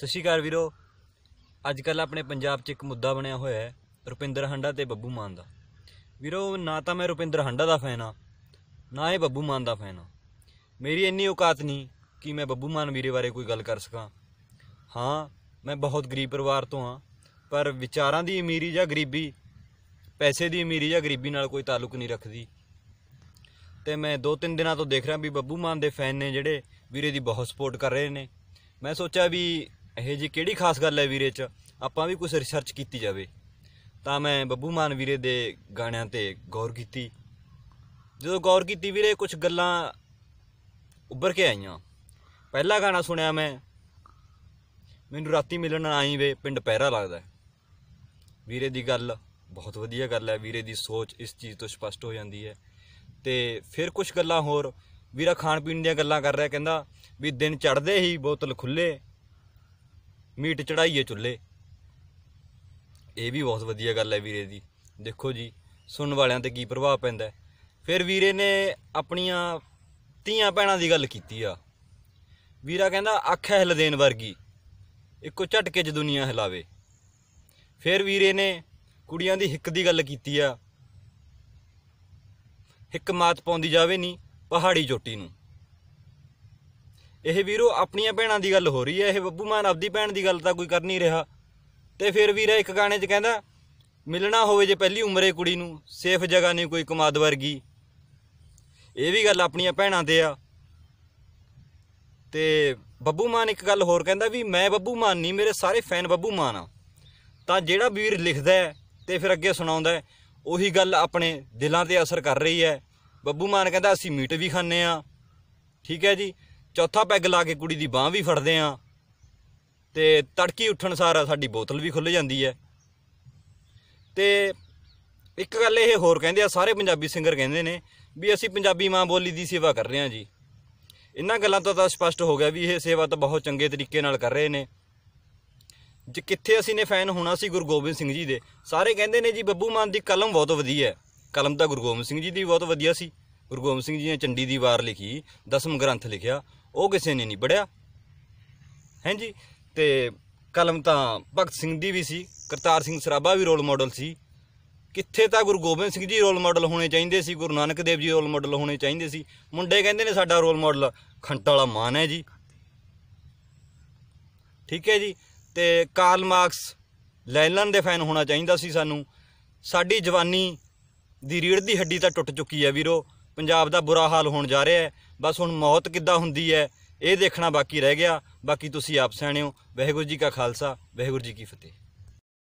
ਸਤਿ ਸ਼੍ਰੀ ਅਕਾਲ ਵੀਰੋ ਅੱਜ ਕੱਲ ਆਪਣੇ ਪੰਜਾਬ 'ਚ ਇੱਕ ਮੁੱਦਾ ਬਣਿਆ ਹੋਇਆ ਹੈ ਰੁਪਿੰਦਰ ਹੰਡਾ ਤੇ ਬੱਬੂ ਮਾਨ ਦਾ ਵੀਰੋ ਨਾ ਤਾਂ ਮੈਂ ਰੁਪਿੰਦਰ ਹੰਡਾ ਦਾ ਫੈਨ ਆ ਨਾ ਹੀ ਬੱਬੂ ਮਾਨ ਦਾ ਫੈਨ ਆ ਮੇਰੀ ਇੰਨੀ ਔਕਾਤ ਨਹੀਂ ਕਿ ਮੈਂ ਬੱਬੂ ਮਾਨ ਵੀਰੇ ਬਾਰੇ ਕੋਈ ਗੱਲ ਕਰ ਸਕਾਂ ਹਾਂ ਮੈਂ ਬਹੁਤ ਗਰੀਬ ਪਰਿਵਾਰ ਤੋਂ ਆ ਪਰ ਵਿਚਾਰਾਂ ਦੀ ਅਮੀਰੀ ਜਾਂ ਗਰੀਬੀ ਪੈਸੇ ਦੀ ਅਮੀਰੀ ਜਾਂ ਗਰੀਬੀ ਨਾਲ ਕੋਈ ਤਾਲੁਕ ਨਹੀਂ ਰੱਖਦੀ ਤੇ ਮੈਂ ਦੋ ਤਿੰਨ ਦਿਨਾਂ ਤੋਂ ਦੇਖ ਰਿਹਾ ਵੀ ਬੱਬੂ ਮਾਨ ਦੇ ਫੈਨ ਨੇ ਜਿਹੜੇ ਵੀਰੇ ਦੀ ਬਹੁਤ ਸਪੋਰਟ ਕਰ ਰਹੇ ਨੇ ਮੈਂ ਸੋਚਿਆ ਵੀ ਇਹ ਜੀ ਕਿਹੜੀ ਖਾਸ ਗੱਲ ਹੈ ਵੀਰੇ 'ਚ ਆਪਾਂ ਵੀ ਕੁਝ ਰਿਸਰਚ ਕੀਤੀ ਜਾਵੇ ਤਾਂ ਮੈਂ ਬੱਬੂ ਮਾਨ ਵੀਰੇ ਦੇ ਗਾਣਿਆਂ ਤੇ ਗੌਰ ਕੀਤੀ ਜਦੋਂ ਗੌਰ ਕੀਤੀ ਵੀਰੇ ਕੁਝ ਗੱਲਾਂ ਉੱਭਰ ਕੇ ਆਈਆਂ ਪਹਿਲਾ ਗਾਣਾ ਸੁਣਿਆ ਮੈਂ ਮੈਨੂੰ ਰਾਤੀ ਮਿਲਣ ਆਈ ਵੇ ਪਿੰਡ ਪਹਿਰਾ ਲੱਗਦਾ ਵੀਰੇ ਦੀ ਗੱਲ ਬਹੁਤ ਵਧੀਆ ਗੱਲ ਹੈ ਵੀਰੇ ਦੀ ਸੋਚ ਇਸ ਚੀਜ਼ ਤੋਂ ਸਪਸ਼ਟ ਹੋ ਜਾਂਦੀ ਹੈ ਤੇ ਫਿਰ ਕੁਝ ਗੱਲਾਂ ਹੋਰ ਵੀਰਾ ਖਾਣ ਪੀਣ ਦੀਆਂ ਗੱਲਾਂ ਕਰ ਰਿਹਾ ਕਹਿੰਦਾ ਵੀ ਦਿਨ ਚੜਦੇ ਹੀ ਬੋਤਲ ਖੁੱਲੇ ਮੀਟ ਚੜਾਈਏ ਚੁੱਲ੍ਹੇ ਇਹ ਵੀ ਬਹੁਤ ਵਧੀਆ ਗੱਲ ਹੈ ਵੀਰੇ ਦੀ ਦੇਖੋ ਜੀ ਸੁਣਨ ਵਾਲਿਆਂ ਤੇ ਕੀ ਪ੍ਰਭਾਵ ਪੈਂਦਾ ਫਿਰ ਵੀਰੇ ਨੇ ਆਪਣੀਆਂ ਧੀਆਂ ਭੈਣਾਂ ਦੀ ਗੱਲ ਕੀਤੀ ਆ ਵੀਰਾ ਕਹਿੰਦਾ ਅੱਖ ਹਿਲ ਦੇਣ ਵਰਗੀ ਇੱਕੋ ਝਟਕੇ 'ਚ ਦੁਨੀਆ ਹਿਲਾਵੇ ਫਿਰ ਵੀਰੇ ਨੇ ਕੁੜੀਆਂ ਦੀ ਹਿੱਕ ਦੀ ਗੱਲ ਕੀਤੀ ਆ ਹਿੱਕ ਮਾਤ ਪਾਉਂਦੀ ਜਾਵੇ ਨਹੀਂ ਪਹਾੜੀ ਚੋਟੀ ਨੂੰ ਇਹ ਵੀਰੋ ਆਪਣੀਆਂ ਭੈਣਾਂ ਦੀ ਗੱਲ ਹੋ ਰਹੀ ਹੈ ਇਹ ਬੱਬੂ ਮਾਨ ਆਪਦੀ ਭੈਣ ਦੀ ਗੱਲ ਤਾਂ ਕੋਈ ਕਰ ਨਹੀਂ ਰਿਹਾ ਤੇ ਫਿਰ ਵੀਰਾ ਇੱਕ ਗਾਣੇ 'ਚ ਕਹਿੰਦਾ ਮਿਲਣਾ ਹੋਵੇ ਜੇ ਪਹਿਲੀ ਉਮਰੇ ਕੁੜੀ ਨੂੰ ਸੇਫ ਜਗ੍ਹਾ ਨਹੀਂ ਕੋਈ ਕਮਾਦ ਵਰਗੀ ਇਹ ਵੀ ਗੱਲ ਆਪਣੀਆਂ ਭੈਣਾਂ ਤੇ ਆ ਤੇ ਬੱਬੂ ਮਾਨ ਇੱਕ ਗੱਲ ਹੋਰ ਕਹਿੰਦਾ ਵੀ ਮੈਂ ਬੱਬੂ ਮਾਨ ਨਹੀਂ ਮੇਰੇ ਸਾਰੇ ਫੈਨ ਬੱਬੂ ਮਾਨ ਆ ਤਾਂ ਜਿਹੜਾ ਵੀਰ ਲਿਖਦਾ ਤੇ ਫਿਰ ਅੱਗੇ ਸੁਣਾਉਂਦਾ ਉਹੀ ਗੱਲ ਆਪਣੇ ਦਿਲਾਂ ਤੇ ਅਸਰ ਕਰ ਰਹੀ ਹੈ ਬੱਬੂ ਮਾਨ ਕਹਿੰਦਾ ਅਸੀਂ ਮੀਟ ਵੀ ਖਾਂਦੇ ਆ ਠੀਕ ਹੈ ਜੀ ਚੌਥਾ ਪੈਗ ਲਾ ਕੇ ਕੁੜੀ ਦੀ ਬਾਹ ਵੀ ਫੜਦੇ ਆ ਤੇ ਤੜਕੀ ਉੱਠਣ ਸਾਰ ਸਾਡੀ ਬੋਤਲ ਵੀ ਖੁੱਲ ਜਾਂਦੀ ਹੈ ਤੇ ਇੱਕ ਗੱਲ ਇਹ ਹੋਰ ਕਹਿੰਦੇ ਆ ਸਾਰੇ ਪੰਜਾਬੀ ਸਿੰਗਰ ਕਹਿੰਦੇ ਨੇ ਵੀ ਅਸੀਂ ਪੰਜਾਬੀ ਮਾਂ ਬੋਲੀ ਦੀ ਸੇਵਾ ਕਰ ਰਹੇ ਹਾਂ ਜੀ ਇਹਨਾਂ ਗੱਲਾਂ ਤੋਂ ਤਾਂ ਸਪਸ਼ਟ ਹੋ ਗਿਆ ਵੀ ਇਹ ਸੇਵਾ ਤਾਂ ਬਹੁਤ ਚੰਗੇ ਤਰੀਕੇ ਨਾਲ ਕਰ ਰਹੇ ਨੇ ਜੇ ਕਿੱਥੇ ਅਸੀਂ ਨੇ ਫੈਨ ਹੋਣਾ ਸੀ ਗੁਰੂ ਗੋਬਿੰਦ ਸਿੰਘ ਜੀ ਦੇ ਸਾਰੇ ਕਹਿੰਦੇ ਨੇ ਜੀ ਬੱਬੂ ਮਾਨ ਦੀ ਕਲਮ ਬਹੁਤ ਵਧੀਆ ਹੈ ਕਲਮ ਤਾਂ ਗੁਰੂ ਗੋਬਿੰਦ ਸਿੰਘ ਜੀ ਦੀ ਬਹੁਤ ਵਧੀਆ ਸੀ ਗੁਰੂ ਗੋਬਿੰਦ ਸਿੰਘ ਜੀ ਨੇ ਚੰਡੀ ਦੀ ਵਾਰ ਲਿਖੀ ਦਸਮ ਗ੍ਰੰਥ ਲਿਖਿਆ ਉਹ ਕਿਸੇ ਨੇ ਨਹੀਂ ਪੜਿਆ ਹਾਂਜੀ ਤੇ ਕਲਮ ਤਾਂ ਭਗਤ ਸਿੰਘ ਦੀ ਵੀ ਸੀ ਕਰਤਾਰ ਸਿੰਘ ਸਰਾਭਾ ਵੀ ਰੋਲ ਮਾਡਲ ਸੀ ਕਿੱਥੇ ਤਾਂ ਗੁਰੂ ਗੋਬਿੰਦ ਸਿੰਘ ਜੀ ਰੋਲ ਮਾਡਲ ਹੋਣੇ ਚਾਹੀਦੇ ਸੀ ਗੁਰੂ ਨਾਨਕ ਦੇਵ ਜੀ ਰੋਲ ਮਾਡਲ ਹੋਣੇ ਚਾਹੀਦੇ ਸੀ ਮੁੰਡੇ ਕਹਿੰਦੇ ਨੇ ਸਾਡਾ ਰੋਲ ਮਾਡਲ ਖੰਟਾ ਵਾਲਾ ਮਾਨ ਹੈ ਜੀ ਠੀਕ ਹੈ ਜੀ ਤੇ ਕਾਰਲ ਮਾਰਕਸ ਲੈਨਨ ਦੇ ਫੈਨ ਹੋਣਾ ਚਾਹੀਦਾ ਸੀ ਸਾਨੂੰ ਸਾਡੀ ਜਵਾਨੀ ਦੀ ਰੀੜ ਦੀ ਹੱਡੀ ਤਾਂ ਟੁੱਟ ਚੁੱਕੀ ਹੈ ਵੀਰੋ ਪੰਜਾਬ ਦਾ ਬੁਰਾ ਹਾਲ ਹੋਣ ਜਾ ਰਿਹਾ ਹੈ ਬਸ ਹੁਣ ਮੌਤ ਕਿੱਦਾਂ ਹੁੰਦੀ ਹੈ ਇਹ ਦੇਖਣਾ ਬਾਕੀ ਰਹਿ ਗਿਆ ਬਾਕੀ ਤੁਸੀਂ ਆਪ ਸਿਆਣਿਓ ਵਾਹਿਗੁਰੂ ਜੀ ਕਾ ਖਾਲਸਾ ਵਾਹਿਗੁਰੂ ਜੀ ਕੀ ਫਤਿਹ